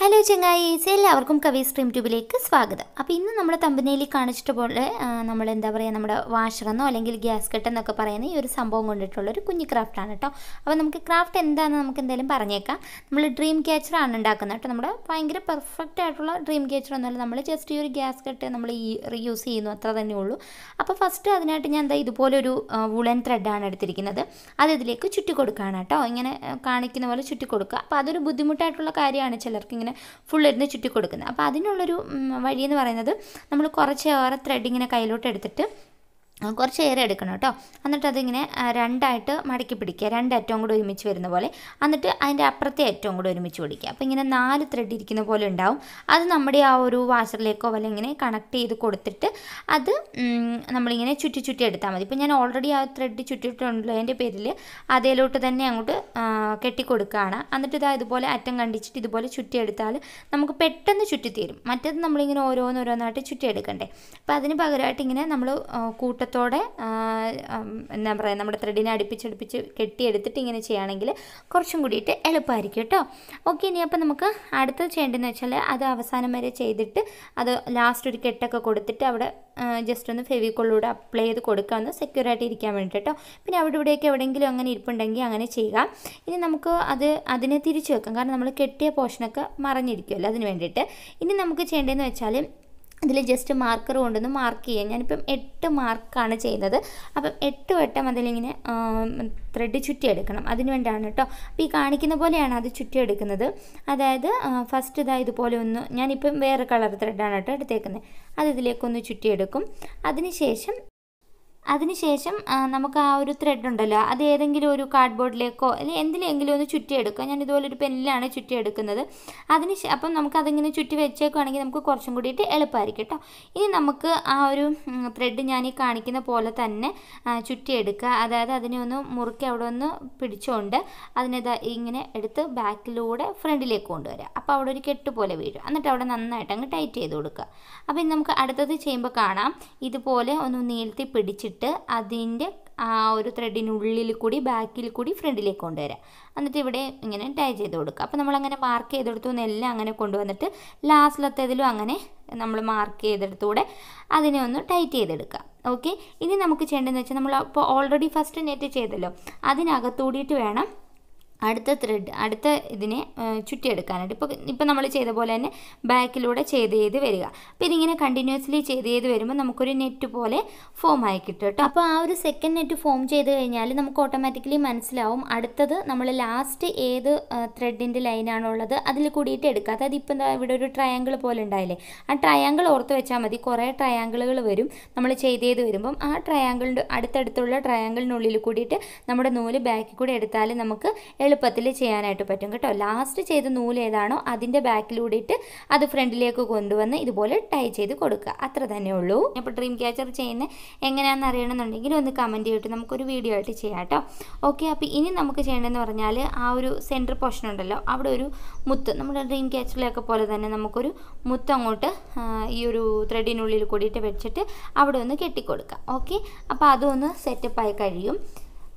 hello ചങ്ങായീസ് എല്ലാവർക്കും കവി stream ട്യൂബിലേക്ക് സ്വാഗതം അപ്പോൾ ഇന്ന് നമ്മൾ തമ്പനേലി കാണിച്ചിട്ട് പോലെ നമ്മൾ എന്താ പറയുക നമ്മുടെ വാഷറെന്നോ അല്ലെങ്കിൽ ഗ്യാസ് കെട്ടെന്നൊക്കെ പറയുന്ന ഈ ഒരു സംഭവം ഒരു കുഞ്ഞു ക്രാഫ്റ്റാണ് കേട്ടോ അപ്പോൾ നമുക്ക് ക്രാഫ്റ്റ് എന്താണെന്ന് നമുക്ക് എന്തായാലും പറഞ്ഞേക്കാം നമ്മൾ ഡ്രീം ക്യാച്ചറാണ് ഉണ്ടാക്കുന്നത് കേട്ടോ നമ്മുടെ ഭയങ്കര പെർഫെക്റ്റ് ആയിട്ടുള്ള ഡ്രീം ക്യാച്ചർ ഒന്നുമല്ല നമ്മൾ ജസ്റ്റ് ഈ ഒരു ഗ്യാസ് കെട്ട് നമ്മൾ ഈ റീയൂസ് ചെയ്യുന്നു അത്ര തന്നെ ഉള്ളൂ അപ്പോൾ ഫസ്റ്റ് അതിനായിട്ട് ഞാൻ എന്താ ഇതുപോലൊരു വുളൻ ത്രെഡാണ് എടുത്തിരിക്കുന്നത് അത് ഇതിലേക്ക് ചുറ്റി കൊടുക്കുകയാണ് കേട്ടോ ഇങ്ങനെ കാണിക്കുന്ന പോലെ ചുറ്റി കൊടുക്കുക അപ്പോൾ അതൊരു ബുദ്ധിമുട്ടായിട്ടുള്ള കാര്യമാണ് ചിലർക്ക് നമ്മളിങ്ങനെ ഫുള്ളിരുന്ന് ചുറ്റി കൊടുക്കുന്നത് അപ്പോൾ അതിനുള്ളൊരു വഴിയെന്ന് പറയുന്നത് നമ്മൾ കുറച്ചേറെ ത്രെഡ് ഇങ്ങനെ കയ്യിലോട്ട് എടുത്തിട്ട് കുറച്ച് ഏറെ എടുക്കണം കേട്ടോ എന്നിട്ട് അതിങ്ങനെ രണ്ടായിട്ട് മടക്കി പിടിക്കുക രണ്ട് അറ്റവും കൂടി ഒരുമിച്ച് വരുന്ന പോലെ എന്നിട്ട് അതിൻ്റെ അപ്പുറത്തെ ഏറ്റവും കൂടി ഒരുമിച്ച് പിടിക്കുക അപ്പോൾ ഇങ്ങനെ നാല് ത്രെഡ് ഇരിക്കുന്ന പോലെ ഉണ്ടാവും അത് നമ്മുടെ ആ ഒരു വാഷറിലേക്കോ അല്ലെങ്കിൽ ഇങ്ങനെ കണക്ട് ചെയ്ത് കൊടുത്തിട്ട് അത് നമ്മളിങ്ങനെ ചുറ്റി ചുറ്റി എടുത്താൽ മതി ഇപ്പോൾ ഞാൻ ഓൾറെഡി ആ ത്രെഡ് ചുറ്റിയിട്ടുള്ളതിൻ്റെ പേരിൽ അതേലോട്ട് തന്നെ അങ്ങോട്ട് കെട്ടിക്കൊടുക്കുകയാണ് എന്നിട്ട് ഇതാ ഇതുപോലെ അറ്റം കണ്ടിച്ചിട്ട് ഇതുപോലെ ചുറ്റിയെടുത്താൽ നമുക്ക് പെട്ടെന്ന് ചുറ്റിത്തീരും മറ്റേത് നമ്മളിങ്ങനെ ഓരോന്നോരോന്നായിട്ട് ചുറ്റിയെടുക്കണ്ടേ അപ്പോൾ അതിന് പകരമായിട്ട് ഇങ്ങനെ നമ്മൾ കൂട്ടത്തിൽ വശത്തോടെ എന്താ പറയുക നമ്മുടെ ത്രെഡിനെ അടുപ്പിച്ചടുപ്പിച്ച് കെട്ടിയെടുത്തിട്ട് ഇങ്ങനെ ചെയ്യുകയാണെങ്കിൽ കുറച്ചും കൂടിയിട്ട് എളുപ്പമായിരിക്കും കേട്ടോ ഓക്കെ ഇനി അപ്പോൾ നമുക്ക് അടുത്തത് ചെയ്യേണ്ടതെന്ന് വെച്ചാൽ അത് അവസാനം വരെ ചെയ്തിട്ട് അത് ലാസ്റ്റ് ഒരു കെട്ടൊക്കെ കൊടുത്തിട്ട് അവിടെ ജസ്റ്റ് ഒന്ന് ഫെവിക്കോളിലൂടെ അപ്ലൈ ചെയ്ത് കൊടുക്കുക ഒന്ന് സെക്യൂർ ആയിട്ട് ഇരിക്കാൻ വേണ്ടി കേട്ടോ പിന്നെ അവിടെ ഇവിടെയൊക്കെ എവിടെയെങ്കിലും അങ്ങനെ ഇരിപ്പുണ്ടെങ്കിൽ അങ്ങനെ ചെയ്യുക ഇനി നമുക്ക് അത് അതിനെ തിരിച്ചു വെക്കാം കാരണം നമ്മൾ കെട്ടിയ പോർഷനൊക്കെ മറിഞ്ഞിരിക്കുമല്ലോ അതിന് വേണ്ടിയിട്ട് ഇനി നമുക്ക് ചെയ്യേണ്ടതെന്ന് വെച്ചാൽ അതിൽ ജസ്റ്റ് മാർക്കർ കൊണ്ടൊന്ന് മാർക്ക് ചെയ്യാം ഞാനിപ്പം എട്ട് മാർക്കാണ് ചെയ്യുന്നത് അപ്പം എട്ട് വട്ടം അതിലിങ്ങനെ ത്രെഡ് ചുറ്റിയെടുക്കണം അതിന് വേണ്ടിയാണ് കേട്ടോ അപ്പോൾ ഈ കാണിക്കുന്ന പോലെയാണ് അത് ചുറ്റിയെടുക്കുന്നത് അതായത് ഫസ്റ്റ് ഇതാ ഇതുപോലെ ഒന്ന് ഞാനിപ്പം വേറെ കളർ ത്രെഡാണ് കേട്ടോ എടുത്തേക്കുന്നത് അത് ചുറ്റിയെടുക്കും അതിന് ശേഷം അതിനുശേഷം നമുക്ക് ആ ഒരു ത്രെഡ് ഉണ്ടല്ലോ അത് ഏതെങ്കിലും ഒരു കാർഡ് ബോർഡിലേക്കോ അല്ലെങ്കിൽ എന്തിലെങ്കിലും ഒന്ന് ചുറ്റിയെടുക്കുക ഞാൻ ഇതുപോലെ ഒരു പെന്നിലാണ് ചുറ്റിയെടുക്കുന്നത് അതിന് അപ്പം നമുക്ക് അതിങ്ങനെ ചുറ്റി വെച്ചേക്കുവാണെങ്കിൽ നമുക്ക് കുറച്ചും കൂടിയിട്ട് എളുപ്പമായിരിക്കും കേട്ടോ ഇനി നമുക്ക് ആ ഒരു ത്രെഡ് ഞാൻ ഈ കാണിക്കുന്ന പോലെ തന്നെ ചുറ്റിയെടുക്കുക അതായത് അതിനെ ഒന്ന് മുറുക്കി അവിടെ ഒന്ന് പിടിച്ചുകൊണ്ട് അതിനെ ഇങ്ങനെ എടുത്ത് ബാക്കിലൂടെ ഫ്രണ്ടിലേക്ക് കൊണ്ടുവരിക അപ്പോൾ അവിടെ ഒരു കെട്ട് പോലെ വീഴും എന്നിട്ട് അവിടെ നന്നായിട്ട് അങ്ങ് ടൈറ്റ് ചെയ്ത് കൊടുക്കുക അപ്പോൾ ഇനി നമുക്ക് അടുത്തത് ചെയ്യുമ്പോൾ കാണാം ഇതുപോലെ ഒന്ന് നീളത്തി പിടിച്ചിട്ട് വെച്ചിട്ട് അതിൻ്റെ ആ ഒരു ത്രെഡിനുള്ളിൽ കൂടി ബാക്കിൽ കൂടി ഫ്രണ്ടിലേക്ക് കൊണ്ടുവരാം എന്നിട്ട് ഇവിടെ ഇങ്ങനെ ടൈ ചെയ്ത് കൊടുക്കുക അപ്പോൾ നമ്മളങ്ങനെ മാർക്ക് ചെയ്തെടുത്തു എല്ലാം അങ്ങനെ കൊണ്ടുവന്നിട്ട് ലാസ്റ്റിലത്തേതിലും അങ്ങനെ നമ്മൾ മാർക്ക് ചെയ്തെടുത്തുകൂടെ അതിനെ ഒന്ന് ടൈറ്റ് ചെയ്തെടുക്കുക ഓക്കെ ഇനി നമുക്ക് ചെയ്യേണ്ടതെന്ന് വെച്ചാൽ നമ്മൾ അപ്പോൾ ഓൾറെഡി ഫസ്റ്റ് നെറ്റ് ചെയ്തല്ലോ അതിനകത്തൂടിയിട്ട് വേണം അടുത്ത ത്രെഡ് അടുത്ത ഇതിനെ ചുറ്റിയെടുക്കാനായിട്ട് ഇപ്പോൾ ഇപ്പോൾ നമ്മൾ ചെയ്ത പോലെ തന്നെ ബാക്കിലൂടെ ചെയ്ത് ചെയ്ത് വരിക അപ്പോൾ ഇതിങ്ങനെ കണ്ടിന്യൂസ്ലി ചെയ്ത് ചെയ്ത് വരുമ്പോൾ നമുക്കൊരു നെറ്റ് പോലെ ഫോം ആയി കിട്ടും കേട്ടോ അപ്പോൾ ആ ഒരു സെക്കൻഡ് നെറ്റ് ഫോം ചെയ്ത് കഴിഞ്ഞാൽ നമുക്ക് ഓട്ടോമാറ്റിക്കലി മനസ്സിലാവും അടുത്തത് നമ്മൾ ലാസ്റ്റ് ഏത് ത്രെഡിൻ്റെ ലൈനാണുള്ളത് അതിൽ കൂടിയിട്ട് എടുക്കുക അതായത് ഇപ്പം എന്താ ഇവിടെ ഒരു ട്രയാങ്കിൾ പോലെ ഉണ്ടായില്ലേ ആ ട്രയാങ്കിൾ ഓർത്ത് വെച്ചാൽ മതി കുറേ ട്രയാങ്കിളുകൾ വരും നമ്മൾ ചെയ്ത് ചെയ്ത് വരുമ്പം ആ ട്രയാങ്കിളിൻ്റെ അടുത്തടുത്തുള്ള ട്രയാങ്കിളിനുള്ളിൽ കൂടിയിട്ട് നമ്മുടെ നൂല് ബാക്കിൽ കൂടെ എടുത്താൽ നമുക്ക് എളുപ്പത്തിൽ ചെയ്യാനായിട്ട് പറ്റും കേട്ടോ ലാസ്റ്റ് ചെയ്ത നൂല് ഏതാണോ അതിൻ്റെ ബാക്കിലൂടെ ഇട്ട് അത് ഫ്രണ്ടിലേക്ക് കൊണ്ടുവന്ന് ഇതുപോലെ ടൈ ചെയ്ത് കൊടുക്കുക അത്ര തന്നെ ഉള്ളൂ അപ്പോൾ ഡ്രീം ക്യാച്ചർ ചെയ്യുന്ന എങ്ങനെയാണെന്ന് അറിയണമെന്നുണ്ടെങ്കിൽ ഒന്ന് കമൻറ്റ് ചെയ്തിട്ട് നമുക്കൊരു വീഡിയോ ആയിട്ട് ചെയ്യാം കേട്ടോ ഓക്കെ അപ്പോൾ ഇനി നമുക്ക് ചെയ്യേണ്ടതെന്ന് പറഞ്ഞാൽ ആ ഒരു സെൻറ്റർ പോർഷൻ ഉണ്ടല്ലോ അവിടെ ഒരു മുത്ത് നമ്മുടെ ഡ്രീം ക്യാച്ചറിലൊക്കെ പോലെ തന്നെ നമുക്കൊരു മുത്ത് അങ്ങോട്ട് ഈ ഒരു ത്രെഡിനുള്ളിൽ കൂടിയിട്ട് വെച്ചിട്ട് അവിടെ ഒന്ന് കെട്ടിക്കൊടുക്കുക ഓക്കെ അപ്പോൾ അതൊന്ന് സെറ്റപ്പായി കഴിയും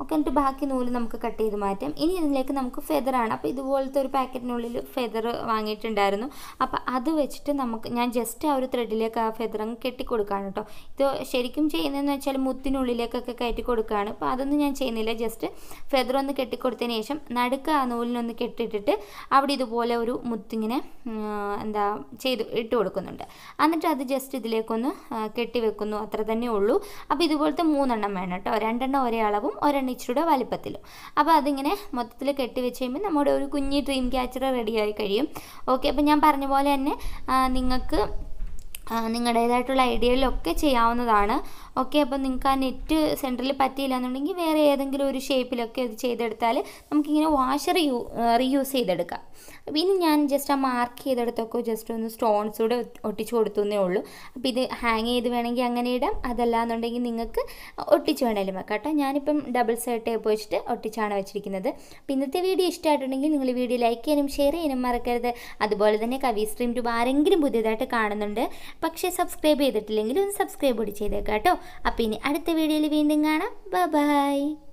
ഓക്കെ എന്നിട്ട് ബാക്കി നൂല് നമുക്ക് കട്ട് ചെയ്ത് മാറ്റാം ഇനി ഇതിലേക്ക് നമുക്ക് ഫെതറാണ് അപ്പോൾ ഇതുപോലത്തെ ഒരു പാക്കറ്റിനുള്ളിൽ ഫെദർ വാങ്ങിയിട്ടുണ്ടായിരുന്നു അപ്പോൾ അത് വെച്ചിട്ട് നമുക്ക് ഞാൻ ജസ്റ്റ് ആ ഒരു ത്രെഡിലേക്ക് ആ ഫെദർ അങ്ങ് കെട്ടിക്കൊടുക്കുകയാണ് കേട്ടോ ഇത് ശരിക്കും ചെയ്യുന്നതെന്ന് വെച്ചാൽ മുത്തിനുള്ളിലേക്കൊക്കെ കയറ്റി കൊടുക്കുകയാണ് അപ്പോൾ അതൊന്നും ഞാൻ ചെയ്യുന്നില്ല ജസ്റ്റ് ഫെദർ ഒന്ന് കെട്ടിക്കൊടുത്തതിന് ശേഷം നടുക്ക് ആ നൂലിനൊന്ന് കെട്ടിയിട്ടിട്ട് അവിടെ ഇതുപോലെ ഒരു മുത്തിങ്ങനെ എന്താ ചെയ്തു ഇട്ട് കൊടുക്കുന്നുണ്ട് എന്നിട്ട് അത് ജസ്റ്റ് ഇതിലേക്കൊന്ന് കെട്ടി വെക്കുന്നു അത്ര തന്നെ ഉള്ളൂ അപ്പോൾ ഇതുപോലത്തെ മൂന്നെണ്ണം വേണം കേട്ടോ രണ്ടെണ്ണം ഒരേ അളവും ഒരെണ്ണം ഇച്ചിരൂടെ വലിപ്പത്തിലും അപ്പോൾ അതിങ്ങനെ മൊത്തത്തിൽ കെട്ടിവെച്ച് കഴിയുമ്പോൾ നമ്മുടെ ഒരു കുഞ്ഞി ഡ്രീം ക്യാച്ചർ റെഡിയായി കഴിയും ഓക്കെ അപ്പോൾ ഞാൻ പറഞ്ഞ പോലെ തന്നെ നിങ്ങൾക്ക് നിങ്ങളുടേതായിട്ടുള്ള ഐഡിയയിലൊക്കെ ചെയ്യാവുന്നതാണ് ഓക്കെ അപ്പോൾ നിങ്ങൾക്ക് ആ നെറ്റ് സെൻറ്ററിൽ പറ്റിയില്ല എന്നുണ്ടെങ്കിൽ വേറെ ഏതെങ്കിലും ഒരു ഷേപ്പിലൊക്കെ ഇത് ചെയ്തെടുത്താൽ നമുക്കിങ്ങനെ വാഷർ യൂ റീയൂസ് ചെയ്തെടുക്കാം അപ്പോൾ ഇനി ഞാൻ ജസ്റ്റ് ആ മാർക്ക് ചെയ്തെടുത്തൊക്കെ ജസ്റ്റ് ഒന്ന് സ്റ്റോൺസ് കൂടെ ഒട്ടിച്ച് കൊടുത്തുന്നേ ഉള്ളൂ അപ്പോൾ ഇത് ഹാങ് ചെയ്ത് വേണമെങ്കിൽ അങ്ങനെ ഇടാം അതല്ല എന്നുണ്ടെങ്കിൽ നിങ്ങൾക്ക് ഒട്ടിച്ച് വേണമെങ്കിലും വെക്കാം കേട്ടോ ഞാനിപ്പം ഡബിൾ സൈഡ് ടേപ്പ് വെച്ചിട്ട് ഒട്ടിച്ചാണ് വെച്ചിരിക്കുന്നത് അപ്പോൾ ഇന്നത്തെ വീഡിയോ ഇഷ്ടമായിട്ടുണ്ടെങ്കിൽ നിങ്ങൾ വീഡിയോ ലൈക്ക് ചെയ്യാനും ഷെയർ ചെയ്യാനും മറക്കരുത് അതുപോലെ തന്നെ കവി സ്ട്രീം ടൂബ് ആരെങ്കിലും പുതിയതായിട്ട് കാണുന്നുണ്ട് പക്ഷേ സബ്സ്ക്രൈബ് ചെയ്തിട്ടില്ലെങ്കിൽ ഒന്ന് സബ്സ്ക്രൈബ് കൂടി ചെയ്തേക്കാം കേട്ടോ അപ്പോൾ ഇനി അടുത്ത വീഡിയോയിൽ വീണ്ടും കാണാം ബൈ